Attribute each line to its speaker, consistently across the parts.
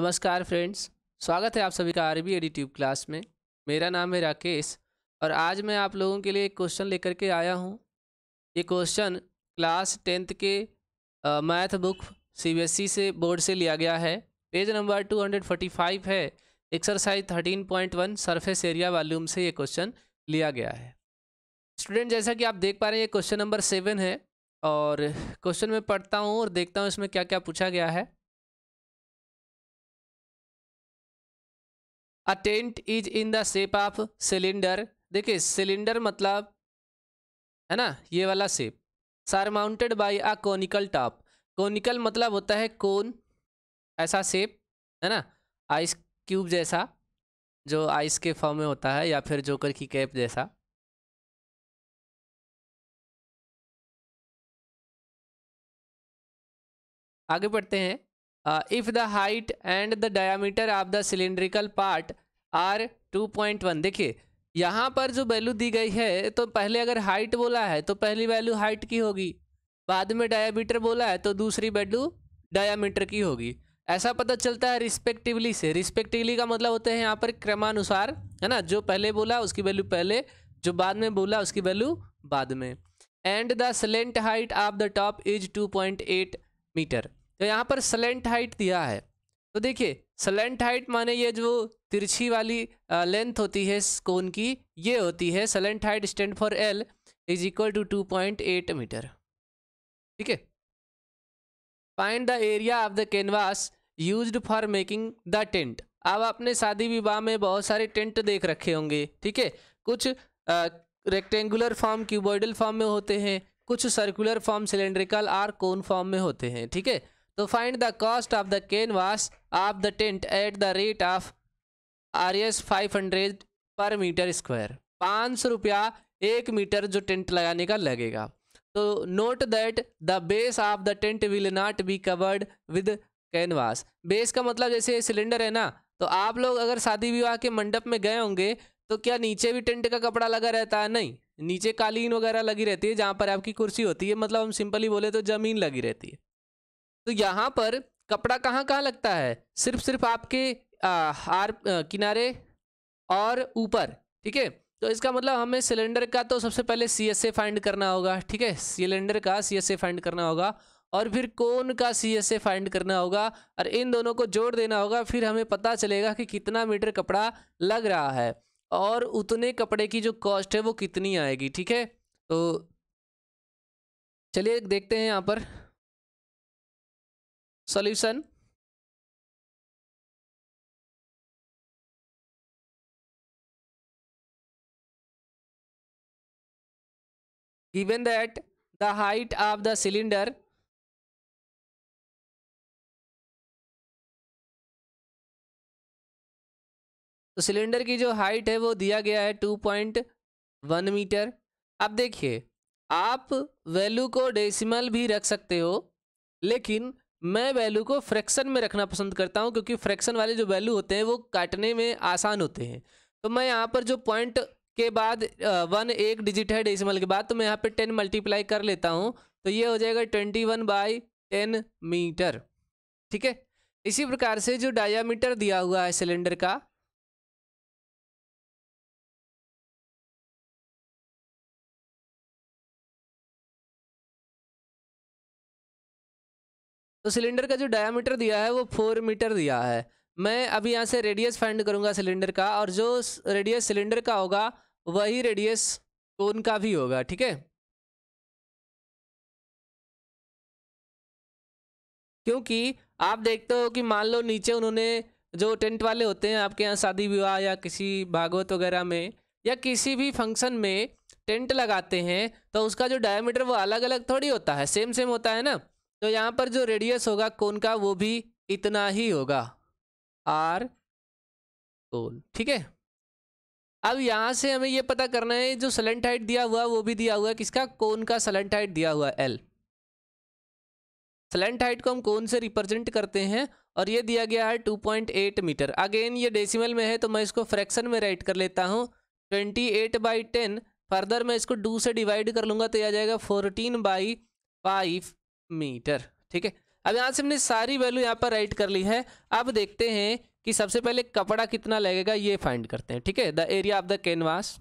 Speaker 1: नमस्कार फ्रेंड्स स्वागत है आप सभी का आरबी ट्यूब क्लास में मेरा नाम है राकेश और आज मैं आप लोगों के लिए एक क्वेश्चन लेकर के आया हूँ ये क्वेश्चन क्लास टेंथ के मैथ बुक सीबीएसई से बोर्ड से लिया गया है पेज नंबर 245 है एक्सरसाइज 13.1 सरफेस एरिया वॉल्यूम से ये क्वेश्चन लिया गया है स्टूडेंट जैसा कि आप देख पा रहे हैं ये क्वेश्चन नंबर सेवन है और क्वेश्चन में पढ़ता हूँ और देखता हूँ इसमें क्या क्या पूछा गया है a tent is in the shape of cylinder देखिए सिलेंडर मतलब है ना ये वाला shape surmounted by a conical top conical मतलब होता है कौन ऐसा शेप है ना आइस क्यूब जैसा जो आइस के फॉर्म में होता है या फिर जोकर की कैप जैसा आगे बढ़ते हैं uh, if the height and of the cylindrical part are two point one देखिए यहाँ पर जो वैल्यू दी गई है तो पहले अगर हाइट बोला है तो पहली वैल्यू हाइट की होगी बाद में डायामीटर बोला है तो दूसरी वैल्यू डायामीटर की होगी ऐसा पता चलता है रिस्पेक्टिवली से रिस्पेक्टिवली का मतलब होता है यहाँ पर क्रमानुसार है ना जो पहले बोला उसकी वैल्यू पहले जो बाद में बोला उसकी वैल्यू बाद में and the slant height of the top is 2.8 metre तो यहाँ पर सलेंट हाइट दिया है तो देखिए सलेंट हाइट माने ये जो तिरछी वाली लेंथ होती है कोन की ये होती है slant height stand for L is equal to two point eight metre ठीक है find the area of the canvas use for making the tent अब आपने शादी विवाह में बहुत सारे टेंट देख रखे होंगे ठीक है कुछ रेक्टेंगुलर फॉर्म क्यूबॉइडल फॉर्म में होते हैं कुछ circular form cylindrical or cone form में होते हैं ठीक है to find the cost of the canvas of the tent at the rate of rs 500 पर मीटर स्क्वायर पाँच सौ रुपया एक मीटर जो टेंट लगाने का लगेगा तो note that the base of the tent will not be covered with canvas base का मतलब जैसे सिलेंडर है ना तो आप लोग अगर शादी विवाह के मंडप में गए होंगे तो क्या नीचे भी टेंट का कपड़ा लगा रहता है नहीं नीचे कालीन वगैरह लगी रहती है जहाँ पर आपकी कुर्सी होती है मतलब हम सिंपली बोले तो ज़मीन लगी रहती है तो यहाँ पर कपड़ा कहाँ कहाँ लगता है सिर्फ सिर्फ आपके आ, हार आ, किनारे और ऊपर ठीक है तो इसका मतलब हमें सिलेंडर का तो सबसे पहले सी एस ए फाइंड करना होगा ठीक है सिलेंडर का सी एस ए फाइंड करना होगा और फिर कोन का सी एस ए फाइंड करना होगा और इन दोनों को जोड़ देना होगा फिर हमें पता चलेगा कि कितना मीटर कपड़ा लग रहा है और उतने कपड़े की जो कॉस्ट है वो कितनी आएगी ठीक है तो चलिए देखते हैं यहाँ पर
Speaker 2: solution given that the height of the cylinder
Speaker 1: तो सिलेंडर की जो हाइट है वो दिया गया है टू पॉइंट वन मीटर अब देखिए आप वैल्यू को डेसिमल भी रख सकते हो लेकिन मैं वैल्यू को फ्रैक्शन में रखना पसंद करता हूँ क्योंकि फ्रैक्शन वाले जो वैल्यू होते हैं वो काटने में आसान होते हैं तो मैं यहाँ पर जो पॉइंट के बाद वन एक डिजिट है डेसिमल के बाद तो मैं यहाँ पर टेन मल्टीप्लाई कर लेता हूँ तो ये हो जाएगा twenty one by ten metre ठीक है इसी प्रकार से जो डायामीटर दिया हुआ है सिलेंडर का तो सिलेंडर का जो डायामीटर दिया है वो फोर मीटर दिया है मैं अभी यहाँ से रेडियस फाइंड करूँगा सिलेंडर का और जो रेडियस सिलेंडर का होगा वही रेडियस कोन का भी होगा ठीक है क्योंकि आप देखते हो कि मान लो नीचे उन्होंने जो टेंट वाले होते हैं आपके यहाँ शादी विवाह या किसी भागवत वगैरह में या किसी भी फंक्शन में टेंट लगाते हैं तो उसका जो डायमीटर वो अलग अलग थोड़ी होता है सेम सेम होता है ना तो यहाँ पर जो रेडियस होगा कोन का वो भी इतना ही होगा आर कोन ठीक है अब यहाँ से हमें ये पता करना है जो सलेंटाइट दिया हुआ वो भी दिया हुआ है किसका कोन का सलेंटाइट दिया हुआ एल सलेंट हाइट को हम कौन से रिप्रेजेंट करते हैं और ये दिया गया है 2.8 मीटर अगेन ये डेसिमल में है तो मैं इसको फ्रैक्शन में राइट कर लेता हूँ 28 एट बाई टेन फर्दर मैं इसको डू से डिवाइड कर लूँगा तो यह आ जाएगा 14 बाई फाइव मीटर ठीक है अब यहाँ से हमने सारी वैल्यू यहाँ पर राइट कर ली है अब देखते हैं कि सबसे पहले कपड़ा कितना लगेगा ये फाइंड करते हैं ठीक है the area of the canvas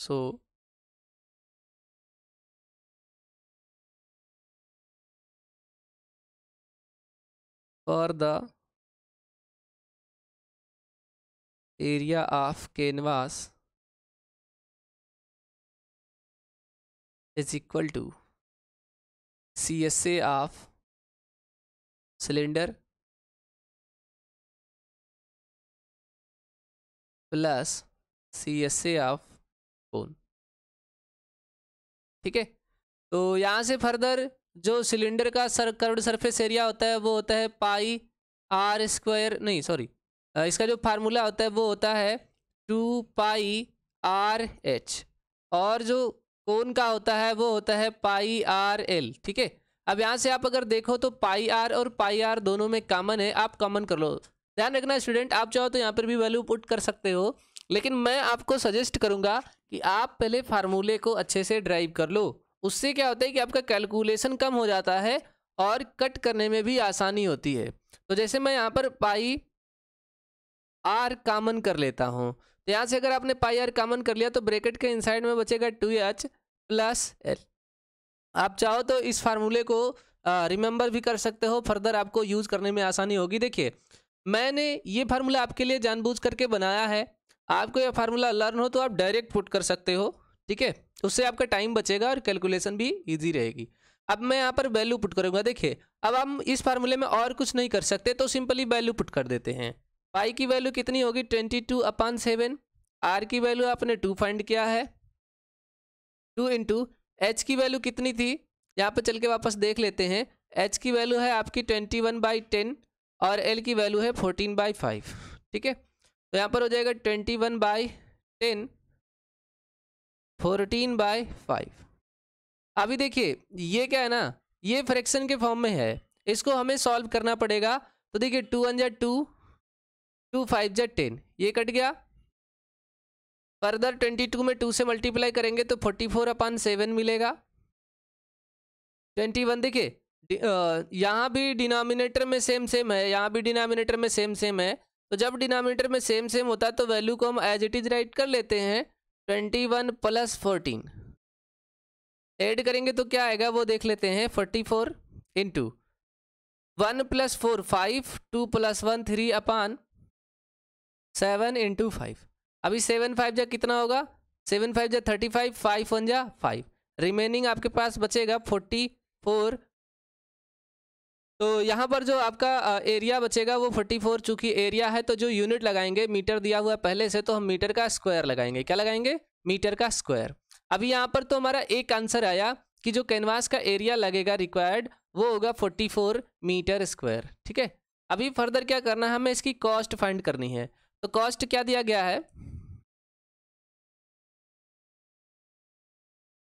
Speaker 2: so for the area of canvas is equal to C S A of cylinder plus C S A of
Speaker 1: ठीक है तो यहाँ से फर्दर जो सिलेंडर का सर कर्व्ड सरफेस एरिया होता है वो होता है पाई आर स्क्वायर नहीं सॉरी इसका जो फार्मूला होता है वो होता है टू पाई आर एच और जो कौन का होता है वो होता है पाई आर एल ठीक है अब यहाँ से आप अगर देखो तो पाई आर और पाई आर दोनों में कॉमन है आप कॉमन कर लो ध्यान रखना स्टूडेंट आप चाहो तो यहाँ पर भी वैल्यू पुट कर सकते हो लेकिन मैं आपको सजेस्ट करूँगा कि आप पहले फार्मूले को अच्छे से ड्राइव कर लो उससे क्या होता है कि आपका कैलकुलेशन कम हो जाता है और कट करने में भी आसानी होती है तो जैसे मैं यहाँ पर पाई आर कामन कर लेता हूँ यहाँ से अगर आपने पाई आर कॉमन कर लिया तो ब्रैकेट के इनसाइड में बचेगा टू एच प्लस एल आप चाहो तो इस फार्मूले को रिमेंबर भी कर सकते हो फर्दर आपको यूज़ करने में आसानी होगी देखिए मैंने ये फार्मूला आपके लिए जानबूझ करके बनाया है आपको यह फार्मूला लर्न हो तो आप डायरेक्ट पुट कर सकते हो ठीक है उससे आपका टाइम बचेगा और कैलकुलेशन भी ईजी रहेगी अब मैं यहाँ पर वैल्यू पुट करूँगा देखिए अब हम इस फार्मूले में और कुछ नहीं कर सकते तो सिंपली वैल्यू पुट कर देते हैं पाई की वैल्यू कितनी होगी twenty two upon seven R की वैल्यू आपने टू फाइंड किया है टू इंटू एच की वैल्यू कितनी थी यहाँ पर चल के वापस देख लेते हैं एच की वैल्यू है आपकी ट्वेंटी वन बाई टेन और एल की वैल्यू है फोर्टीन बाई फाइव ठीक है तो यहाँ पर हो जाएगा twenty one by ten fourteen by five अभी देखिए ये क्या है ना ये फ्रैक्शन के फॉर्म में है इसको हमें सॉल्व करना पड़ेगा तो देखिए टू वन जै टू टू फाइव जै टेन ये कट गया फर्दर ट्वेंटी टू में टू से मल्टीप्लाई करेंगे तो फोर्टी फोर अपान सेवन मिलेगा ट्वेंटी वन देखिए यहाँ भी डिनोमिनेटर में सेम सेम है यहाँ भी डिनोमिनेटर में सेम सेम है तो जब डिनोमिनेटर में सेम सेम होता है तो वैल्यू को हम एज इट इज राइट कर लेते हैं twenty one plus fourteen add करेंगे तो क्या आएगा वो देख लेते हैं forty four into one plus four five two plus one three upon seven into five अभी सेवन फाइव जा कितना होगा सेवन फाइव जा थर्टी फाइव फाइव वन जा फाइव रिमेनिंग आपके पास बचेगा फोर्टी फोर तो यहाँ पर जो आपका एरिया बचेगा वो फोर्टी फोर चूँकि एरिया है तो जो यूनिट लगाएंगे मीटर दिया हुआ है पहले से तो हम मीटर का स्क्वायर लगाएंगे क्या लगाएंगे मीटर का स्क्वायर अभी यहाँ पर तो हमारा एक आंसर आया कि जो कैनवास का एरिया लगेगा रिक्वायर्ड वो होगा फोर्टी फोर मीटर स्क्वायर ठीक है अभी फर्दर क्या करना है हमें इसकी कॉस्ट फाइंड करनी है तो कॉस्ट क्या दिया गया है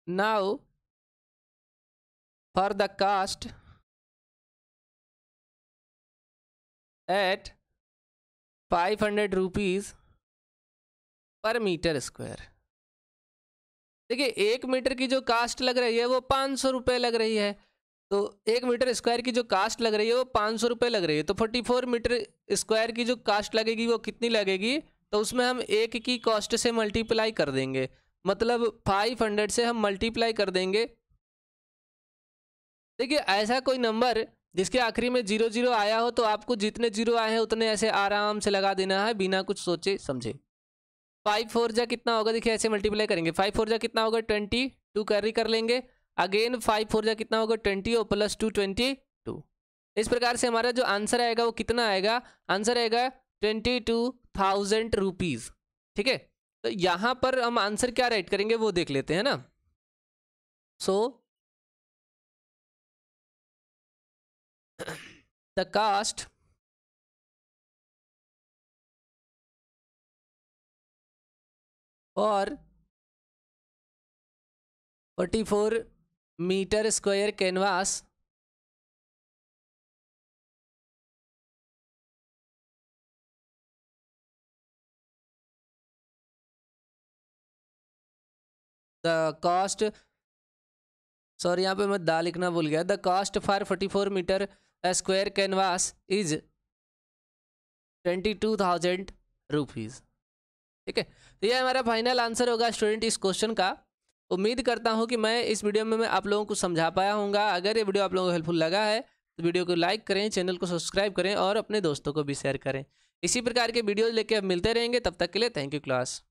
Speaker 2: now for the cost at
Speaker 1: five hundred rupees per metre square देखिए एक मीटर की जो कास्ट लग रही है वो पाँच सौ रुपये लग रही है तो एक मीटर स्क्वायर की जो कास्ट लग रही है वो पाँच सौ रुपये लग रही है तो फोर्टी फोर मीटर स्क्वायर की जो कास्ट लगेगी वो कितनी लगेगी तो उसमें हम एक की कॉस्ट से मल्टीप्लाई कर देंगे मतलब फाइव हंड्रेड से हम मल्टीप्लाई कर देंगे देखिए ऐसा कोई नंबर जिसके आखिरी में जीरो जीरो आया हो तो आपको जितने जीरो आए हैं उतने ऐसे आराम से लगा देना है बिना कुछ सोचे समझे फाइव फोर जा कितना होगा देखिए ऐसे मल्टीप्लाई करेंगे फाइव फोर जा कितना होगा ट्वेंटी टू कैरी कर लेंगे अगेन फाइव फोर जा कितना होगा ट्वेंटी और प्लस टू ट्वेंटी टू इस प्रकार से हमारा जो आंसर आएगा वो कितना आएगा आंसर आएगा ट्वेंटी टू थाउजेंड रुपीज़ ठीक है तो यहाँ पर हम आंसर क्या राइट करेंगे वो देख लेते हैं ना सो
Speaker 2: द कास्ट और forty four metre square canvas
Speaker 1: the cost sorry यहाँ पे मैं दा लिखना भूल गया the cost for forty four metre square canvas is twenty two thousand rupees ठीक है तो ये हमारा फाइनल आंसर होगा स्टूडेंट इस क्वेश्चन का उम्मीद करता हूँ कि मैं इस वीडियो में मैं आप लोगों को समझा पाया हूँगा अगर ये वीडियो आप लोगों को हेल्पफुल लगा है तो वीडियो को लाइक करें चैनल को सब्सक्राइब करें और अपने दोस्तों को भी शेयर करें इसी प्रकार के वीडियोज लेके अब मिलते रहेंगे तब तक के लिए थैंक यू क्लास